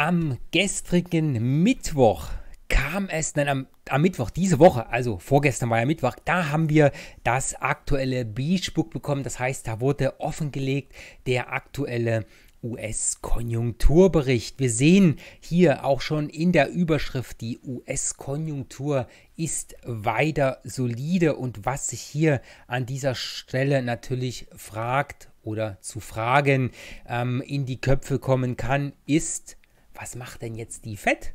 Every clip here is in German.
am gestrigen Mittwoch kam es, nein, am, am, Mittwoch, diese Woche, also vorgestern war ja Mittwoch, da haben wir das aktuelle Beachbook bekommen. Das heißt, da wurde offengelegt der aktuelle US-Konjunkturbericht. Wir sehen hier auch schon in der Überschrift, die US-Konjunktur ist weiter solide und was sich hier an dieser Stelle natürlich fragt oder zu Fragen ähm, in die Köpfe kommen kann, ist, was macht denn jetzt die Fett?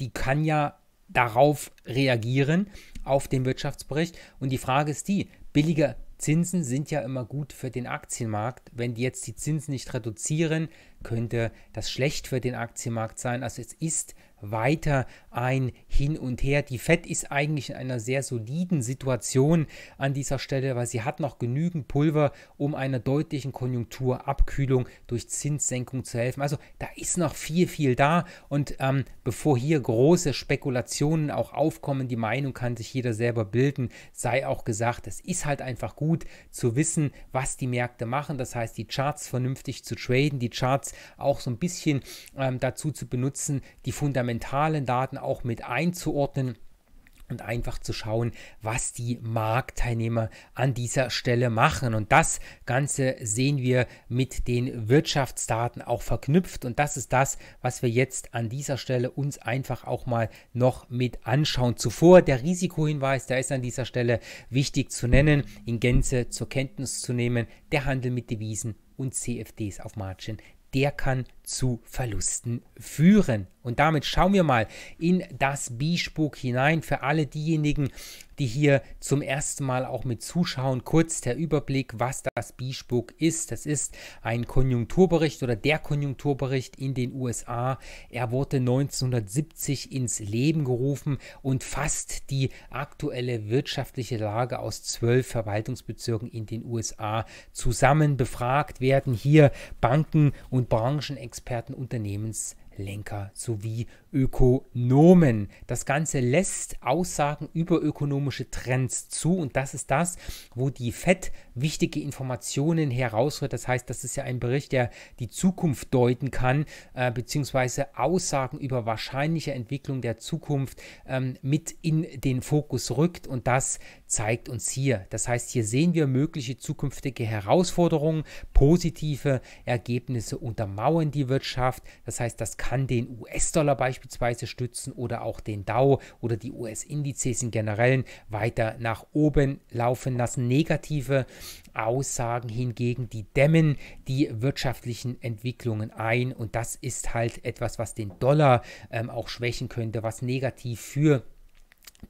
Die kann ja darauf reagieren, auf den Wirtschaftsbericht. Und die Frage ist die, billige Zinsen sind ja immer gut für den Aktienmarkt. Wenn die jetzt die Zinsen nicht reduzieren, könnte das schlecht für den Aktienmarkt sein. Also es ist weiter ein Hin und Her. Die Fed ist eigentlich in einer sehr soliden Situation an dieser Stelle, weil sie hat noch genügend Pulver, um einer deutlichen Konjunkturabkühlung durch Zinssenkung zu helfen. Also da ist noch viel, viel da. Und ähm, bevor hier große Spekulationen auch aufkommen, die Meinung kann sich jeder selber bilden, sei auch gesagt, es ist halt einfach gut zu wissen, was die Märkte machen. Das heißt, die Charts vernünftig zu traden, die Charts Ansatz auch so ein bisschen ähm, dazu zu benutzen, die fundamentalen Daten auch mit einzuordnen und einfach zu schauen, was die Marktteilnehmer an dieser Stelle machen. Und das Ganze sehen wir mit den Wirtschaftsdaten auch verknüpft. Und das ist das, was wir jetzt an dieser Stelle uns einfach auch mal noch mit anschauen. Zuvor der Risikohinweis, der ist an dieser Stelle wichtig zu nennen, in Gänze zur Kenntnis zu nehmen. Der Handel mit Devisen und CFDs auf Margin der kann zu Verlusten führen. Und damit schauen wir mal in das b hinein. Für alle diejenigen, die hier zum ersten Mal auch mit zuschauen. Kurz der Überblick, was das b ist. Das ist ein Konjunkturbericht oder der Konjunkturbericht in den USA. Er wurde 1970 ins Leben gerufen und fasst die aktuelle wirtschaftliche Lage aus zwölf Verwaltungsbezirken in den USA zusammen. Befragt werden hier Banken und Branchenexperten, Unternehmens Lenker sowie Ökonomen. Das Ganze lässt Aussagen über ökonomische Trends zu und das ist das, wo die FED wichtige Informationen herausholt. Das heißt, das ist ja ein Bericht, der die Zukunft deuten kann, äh, beziehungsweise Aussagen über wahrscheinliche Entwicklung der Zukunft ähm, mit in den Fokus rückt und das zeigt uns hier. Das heißt, hier sehen wir mögliche zukünftige Herausforderungen, positive Ergebnisse untermauern die Wirtschaft. Das heißt, das kann kann den US-Dollar beispielsweise stützen oder auch den Dow oder die US-Indizes im Generellen weiter nach oben laufen lassen. Negative Aussagen hingegen, die dämmen die wirtschaftlichen Entwicklungen ein und das ist halt etwas, was den Dollar ähm, auch schwächen könnte, was negativ für die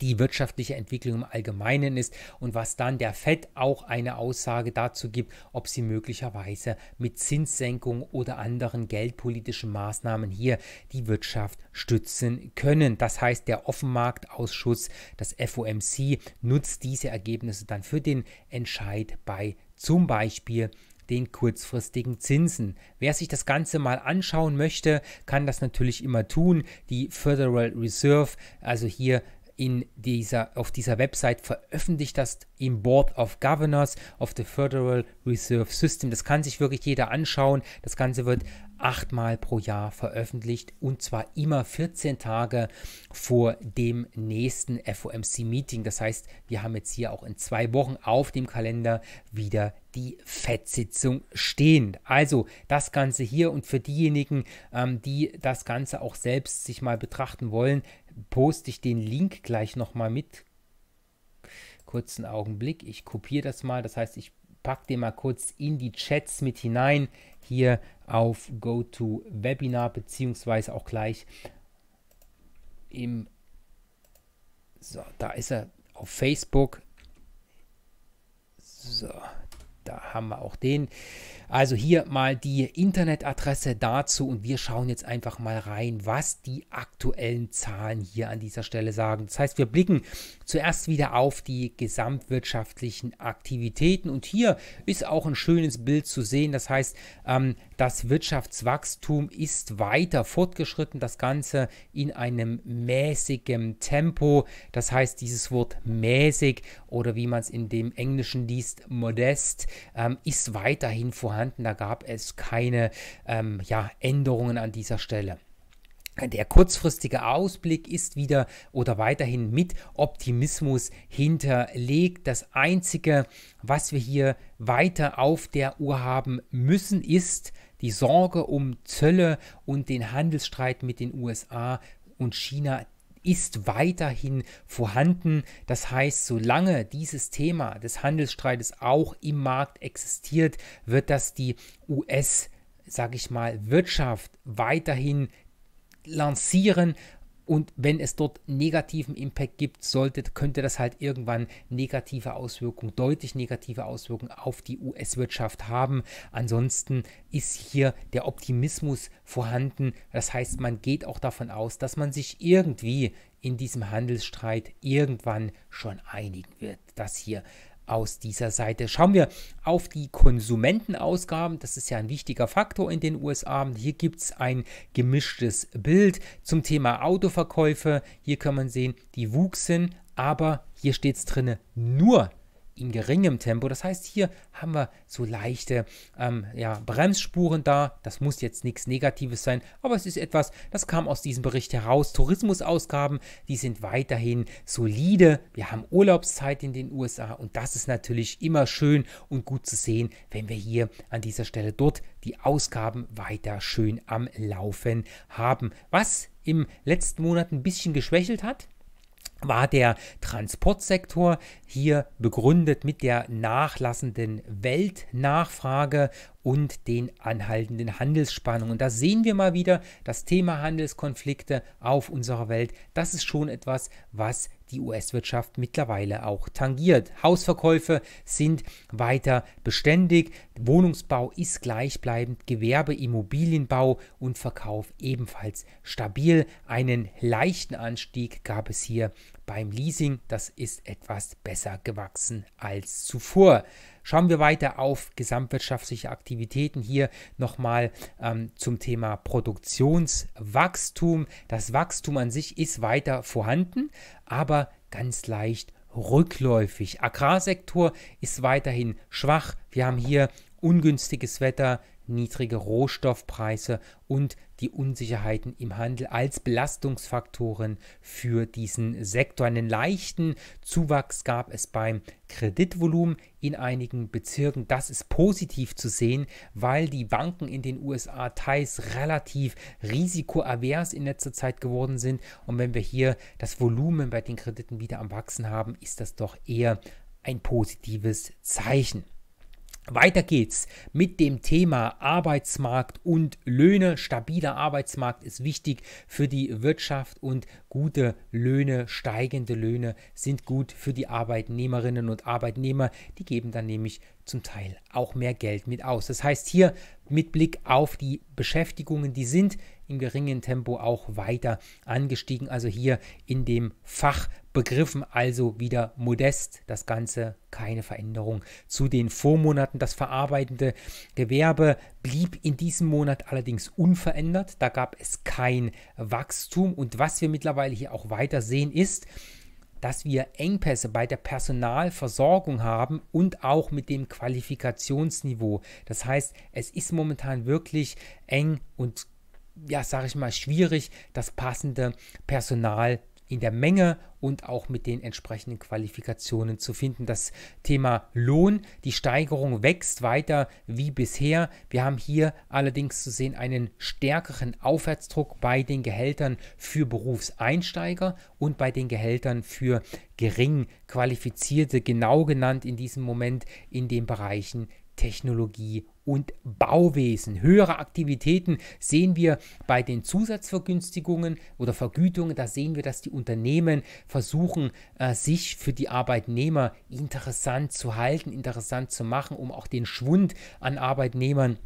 die wirtschaftliche Entwicklung im Allgemeinen ist und was dann der Fed auch eine Aussage dazu gibt, ob sie möglicherweise mit Zinssenkungen oder anderen geldpolitischen Maßnahmen hier die Wirtschaft stützen können. Das heißt, der Offenmarktausschuss, das FOMC, nutzt diese Ergebnisse dann für den Entscheid bei zum Beispiel den kurzfristigen Zinsen. Wer sich das Ganze mal anschauen möchte, kann das natürlich immer tun. Die Federal Reserve, also hier in dieser, auf dieser Website veröffentlicht hast im Board of Governors of the Federal Reserve System. Das kann sich wirklich jeder anschauen. Das Ganze wird achtmal pro Jahr veröffentlicht und zwar immer 14 Tage vor dem nächsten FOMC-Meeting. Das heißt, wir haben jetzt hier auch in zwei Wochen auf dem Kalender wieder die FED-Sitzung stehen. Also das Ganze hier und für diejenigen, ähm, die das Ganze auch selbst sich mal betrachten wollen, poste ich den Link gleich nochmal mit. Kurzen Augenblick, ich kopiere das mal. Das heißt, ich packe den mal kurz in die Chats mit hinein, hier auf GoToWebinar, beziehungsweise auch gleich im, so, da ist er auf Facebook. So, da haben wir auch den. Also hier mal die Internetadresse dazu und wir schauen jetzt einfach mal rein, was die aktuellen Zahlen hier an dieser Stelle sagen. Das heißt, wir blicken zuerst wieder auf die gesamtwirtschaftlichen Aktivitäten und hier ist auch ein schönes Bild zu sehen. Das heißt, ähm, das Wirtschaftswachstum ist weiter fortgeschritten, das Ganze in einem mäßigen Tempo. Das heißt, dieses Wort mäßig oder wie man es in dem Englischen liest, modest, ähm, ist weiterhin vorhanden. Da gab es keine ähm, ja, Änderungen an dieser Stelle. Der kurzfristige Ausblick ist wieder oder weiterhin mit Optimismus hinterlegt. Das Einzige, was wir hier weiter auf der Uhr haben müssen, ist, die Sorge um Zölle und den Handelsstreit mit den USA und China ist weiterhin vorhanden. Das heißt, solange dieses Thema des Handelsstreites auch im Markt existiert, wird das die US, sage ich mal, Wirtschaft weiterhin lancieren und wenn es dort negativen Impact gibt, sollte, könnte das halt irgendwann negative Auswirkungen, deutlich negative Auswirkungen auf die US-Wirtschaft haben. Ansonsten ist hier der Optimismus vorhanden. Das heißt, man geht auch davon aus, dass man sich irgendwie in diesem Handelsstreit irgendwann schon einigen wird, dass hier aus dieser Seite. Schauen wir auf die Konsumentenausgaben. Das ist ja ein wichtiger Faktor in den USA. Hier gibt es ein gemischtes Bild zum Thema Autoverkäufe. Hier kann man sehen, die wuchsen, aber hier steht es drin, nur in geringem Tempo. Das heißt, hier haben wir so leichte ähm, ja, Bremsspuren da. Das muss jetzt nichts Negatives sein, aber es ist etwas, das kam aus diesem Bericht heraus. Tourismusausgaben, die sind weiterhin solide. Wir haben Urlaubszeit in den USA und das ist natürlich immer schön und gut zu sehen, wenn wir hier an dieser Stelle dort die Ausgaben weiter schön am Laufen haben. Was im letzten Monat ein bisschen geschwächelt hat, war der Transportsektor hier begründet mit der nachlassenden Weltnachfrage und den anhaltenden Handelsspannungen. Und da sehen wir mal wieder das Thema Handelskonflikte auf unserer Welt. Das ist schon etwas, was die US-Wirtschaft mittlerweile auch tangiert. Hausverkäufe sind weiter beständig, Wohnungsbau ist gleichbleibend, Gewerbe, Immobilienbau und Verkauf ebenfalls stabil. Einen leichten Anstieg gab es hier beim Leasing, das ist etwas besser gewachsen als zuvor. Schauen wir weiter auf gesamtwirtschaftliche Aktivitäten hier nochmal ähm, zum Thema Produktionswachstum. Das Wachstum an sich ist weiter vorhanden, aber ganz leicht rückläufig. Agrarsektor ist weiterhin schwach. Wir haben hier ungünstiges Wetter, niedrige Rohstoffpreise und die Unsicherheiten im Handel als Belastungsfaktoren für diesen Sektor. Einen leichten Zuwachs gab es beim Kreditvolumen in einigen Bezirken. Das ist positiv zu sehen, weil die Banken in den USA teils relativ risikoavers in letzter Zeit geworden sind. Und wenn wir hier das Volumen bei den Krediten wieder am Wachsen haben, ist das doch eher ein positives Zeichen. Weiter geht's mit dem Thema Arbeitsmarkt und Löhne. Stabiler Arbeitsmarkt ist wichtig für die Wirtschaft und gute Löhne, steigende Löhne sind gut für die Arbeitnehmerinnen und Arbeitnehmer. Die geben dann nämlich zum Teil auch mehr Geld mit aus. Das heißt hier mit Blick auf die Beschäftigungen, die sind in geringem Tempo auch weiter angestiegen. Also hier in dem Fach begriffen, also wieder modest das Ganze, keine Veränderung zu den Vormonaten. Das verarbeitende Gewerbe blieb in diesem Monat allerdings unverändert. Da gab es kein Wachstum. Und was wir mittlerweile hier auch weiter sehen ist, dass wir Engpässe bei der Personalversorgung haben und auch mit dem Qualifikationsniveau. Das heißt, es ist momentan wirklich eng und ja, sage ich mal, schwierig, das passende Personal in der Menge und auch mit den entsprechenden Qualifikationen zu finden. Das Thema Lohn, die Steigerung wächst weiter wie bisher. Wir haben hier allerdings zu sehen einen stärkeren Aufwärtsdruck bei den Gehältern für Berufseinsteiger und bei den Gehältern für gering qualifizierte, genau genannt in diesem Moment in den Bereichen Technologie und Bauwesen. Höhere Aktivitäten sehen wir bei den Zusatzvergünstigungen oder Vergütungen. Da sehen wir, dass die Unternehmen versuchen, äh, sich für die Arbeitnehmer interessant zu halten, interessant zu machen, um auch den Schwund an Arbeitnehmern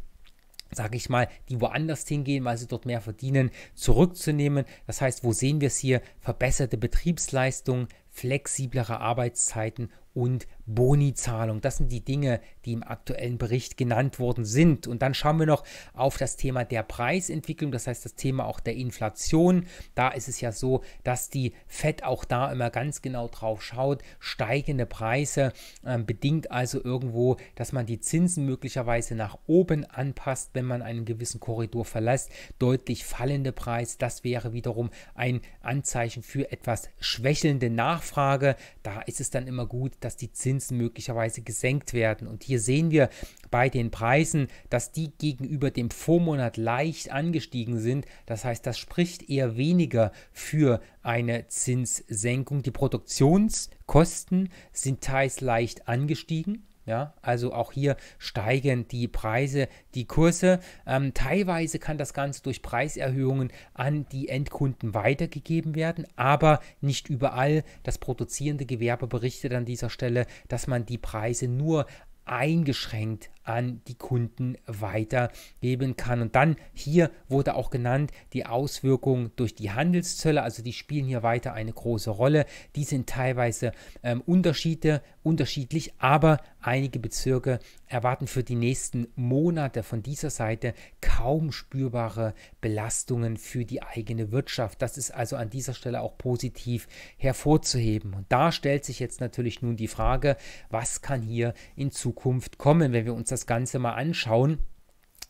sage ich mal, die woanders hingehen, weil sie dort mehr verdienen, zurückzunehmen. Das heißt, wo sehen wir es hier? Verbesserte Betriebsleistung, flexiblere Arbeitszeiten und Bonizahlung. Das sind die Dinge, die im aktuellen Bericht genannt worden sind. Und dann schauen wir noch auf das Thema der Preisentwicklung, das heißt das Thema auch der Inflation. Da ist es ja so, dass die FED auch da immer ganz genau drauf schaut. Steigende Preise äh, bedingt also irgendwo, dass man die Zinsen möglicherweise nach oben anpasst, wenn man einen gewissen Korridor verlässt. Deutlich fallende Preise, das wäre wiederum ein Anzeichen für etwas schwächelnde Nachfrage. Da ist es dann immer gut, dass die Zinsen Zinsen möglicherweise gesenkt werden. Und hier sehen wir bei den Preisen, dass die gegenüber dem Vormonat leicht angestiegen sind. Das heißt, das spricht eher weniger für eine Zinssenkung. Die Produktionskosten sind teils leicht angestiegen. Ja, also auch hier steigen die Preise, die Kurse. Ähm, teilweise kann das Ganze durch Preiserhöhungen an die Endkunden weitergegeben werden, aber nicht überall. Das produzierende Gewerbe berichtet an dieser Stelle, dass man die Preise nur eingeschränkt an die Kunden weitergeben kann. Und dann hier wurde auch genannt die Auswirkungen durch die Handelszölle, also die spielen hier weiter eine große Rolle. Die sind teilweise ähm, Unterschiede, unterschiedlich, aber einige Bezirke erwarten für die nächsten Monate von dieser Seite kaum spürbare Belastungen für die eigene Wirtschaft. Das ist also an dieser Stelle auch positiv hervorzuheben. Und da stellt sich jetzt natürlich nun die Frage, was kann hier in Zukunft kommen, wenn wir uns das Ganze mal anschauen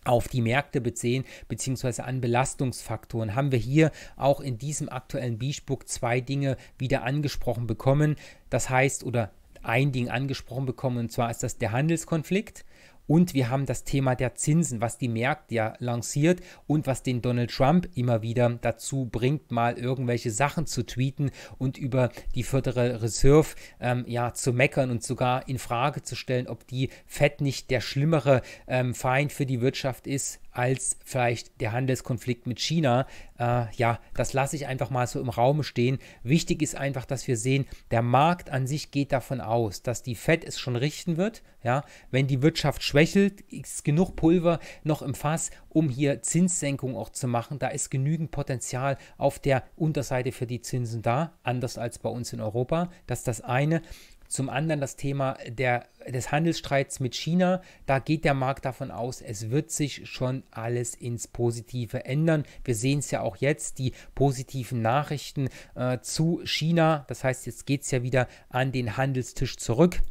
auf die Märkte beziehen, beziehungsweise an Belastungsfaktoren, haben wir hier auch in diesem aktuellen Beachbook zwei Dinge wieder angesprochen bekommen. Das heißt, oder ein Ding angesprochen bekommen, und zwar ist das der Handelskonflikt und wir haben das Thema der Zinsen, was die Märkte ja lanciert und was den Donald Trump immer wieder dazu bringt, mal irgendwelche Sachen zu tweeten und über die Federal Reserve ähm, ja, zu meckern und sogar in Frage zu stellen, ob die Fed nicht der schlimmere ähm, Feind für die Wirtschaft ist als vielleicht der Handelskonflikt mit China. Äh, ja, das lasse ich einfach mal so im Raum stehen. Wichtig ist einfach, dass wir sehen, der Markt an sich geht davon aus, dass die Fed es schon richten wird. Ja, wenn die Wirtschaft schwächelt, ist genug Pulver noch im Fass, um hier Zinssenkung auch zu machen. Da ist genügend Potenzial auf der Unterseite für die Zinsen da, anders als bei uns in Europa. Das ist das eine. Zum anderen das Thema der, des Handelsstreits mit China. Da geht der Markt davon aus, es wird sich schon alles ins Positive ändern. Wir sehen es ja auch jetzt, die positiven Nachrichten äh, zu China. Das heißt, jetzt geht es ja wieder an den Handelstisch zurück.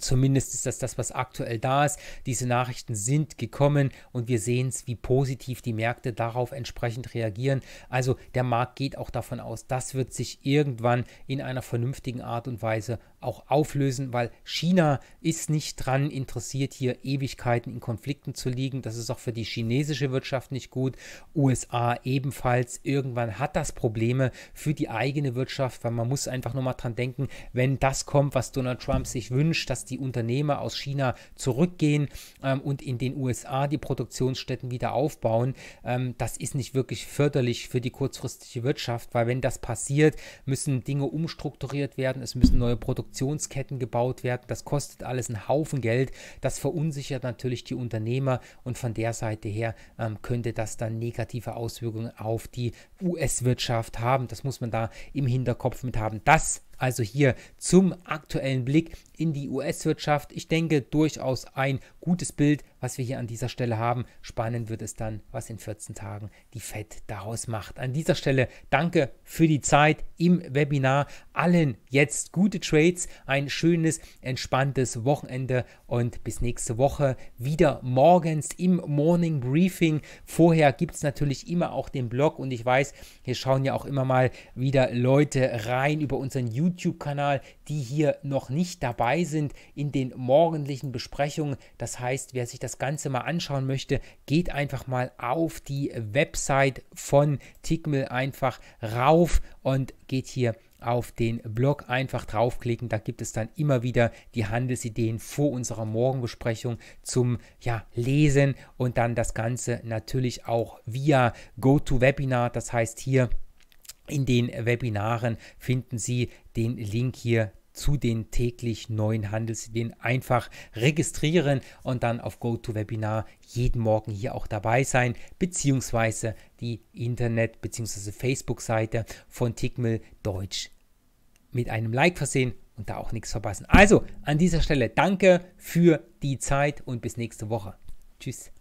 Zumindest ist das das, was aktuell da ist. Diese Nachrichten sind gekommen und wir sehen es, wie positiv die Märkte darauf entsprechend reagieren. Also der Markt geht auch davon aus, das wird sich irgendwann in einer vernünftigen Art und Weise auch auflösen, weil China ist nicht dran interessiert, hier Ewigkeiten in Konflikten zu liegen. Das ist auch für die chinesische Wirtschaft nicht gut. USA ebenfalls. Irgendwann hat das Probleme für die eigene Wirtschaft, weil man muss einfach nur mal dran denken, wenn das kommt, was Donald Trump sich wünscht, dass die Unternehmer aus China zurückgehen ähm, und in den USA die Produktionsstätten wieder aufbauen. Ähm, das ist nicht wirklich förderlich für die kurzfristige Wirtschaft, weil wenn das passiert, müssen Dinge umstrukturiert werden, es müssen neue Produktionsstätten Produktionsketten gebaut werden. Das kostet alles einen Haufen Geld. Das verunsichert natürlich die Unternehmer und von der Seite her ähm, könnte das dann negative Auswirkungen auf die US-Wirtschaft haben. Das muss man da im Hinterkopf mit haben. Das also hier zum aktuellen Blick in die US-Wirtschaft. Ich denke durchaus ein gutes Bild, was wir hier an dieser Stelle haben. Spannend wird es dann, was in 14 Tagen die Fed daraus macht. An dieser Stelle danke für die Zeit im Webinar. Allen jetzt gute Trades, ein schönes, entspanntes Wochenende und bis nächste Woche wieder morgens im Morning Briefing. Vorher gibt es natürlich immer auch den Blog und ich weiß, hier schauen ja auch immer mal wieder Leute rein über unseren YouTube. YouTube-Kanal, die hier noch nicht dabei sind in den morgendlichen Besprechungen. Das heißt, wer sich das Ganze mal anschauen möchte, geht einfach mal auf die Website von Tickmill einfach rauf und geht hier auf den Blog einfach draufklicken. Da gibt es dann immer wieder die Handelsideen vor unserer Morgenbesprechung zum ja, Lesen und dann das Ganze natürlich auch via GoToWebinar. Das heißt hier in den Webinaren finden Sie den Link hier zu den täglich neuen Handelsideen einfach registrieren und dann auf GoToWebinar jeden Morgen hier auch dabei sein, beziehungsweise die Internet- bzw. Facebook-Seite von Tickmill Deutsch mit einem Like versehen und da auch nichts verpassen. Also an dieser Stelle danke für die Zeit und bis nächste Woche. Tschüss.